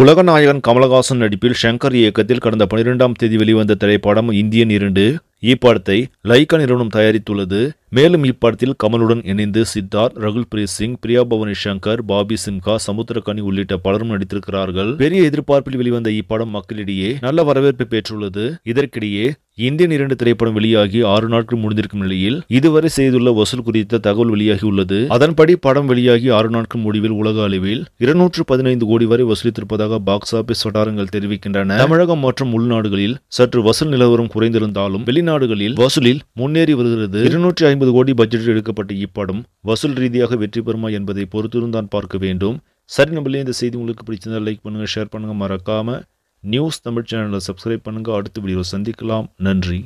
உலகநாயகன் கமலஹாசன் நடிப்பில் ஷங்கர் இயக்கத்தில் கடந்த பனிரெண்டாம் தேதி வெளிவந்த திரைப்படம் இந்தியன் இரண்டு இப்படத்தை லைக்கா நிறுவனம் தயாரித்துள்ளது மேலும் இப்படத்தில் கமலுடன் இணைந்து சித்தார்த் ரகுல் பிரீத் சிங் பிரியா பவனி சங்கர் பாபி சிம்கா சமுத்திரகனி உள்ளிட்ட பலரும் நடித்திருக்கிறார்கள் பெரிய எதிர்பார்ப்பில் வெளிவந்த இப்படம் மக்களிடையே நல்ல வரவேற்பு பெற்றுள்ளது இதற்கிடையே இந்தியன் இரண்டு திரைப்படம் வெளியாகி ஆறு நாட்கள் முடிந்திருக்கும் நிலையில் இதுவரை செய்துள்ள வசூல் குறித்த தகவல் வெளியாகி உள்ளது அதன்படி படம் வெளியாகி ஆறு நாட்கள் முடிவில் உலக அளவில் இருநூற்று பதினைந்து கோடி வரை வசூலித்திருப்பதாக பாக்ஸ் ஆபீஸ் வட்டாரங்கள் தெரிவிக்கின்றன தமிழகம் மற்றும் உள்நாடுகளில் சற்று வசூல் நிலவரம் குறைந்திருந்தாலும் வெளிநாடுகளில் வசூலில் முன்னேறி வருகிறது இருநூற்றி ஐம்பது கோடி பட்ஜெட்டில் எடுக்கப்பட்ட இப்படம் வசூல் ரீதியாக வெற்றி பெறுமா என்பதை பொறுத்திருந்தான் பார்க்க வேண்டும் சரி நம்மளே இந்த செய்தி உங்களுக்கு பிடிச்சிருந்தால் லைக் பண்ணுங்கள் ஷேர் பண்ணுங்கள் மறக்காமல் நியூஸ் தமிழ் சேனலை சப்ஸ்கிரைப் பண்ணுங்கள் அடுத்த வீடியோ சந்திக்கலாம் நன்றி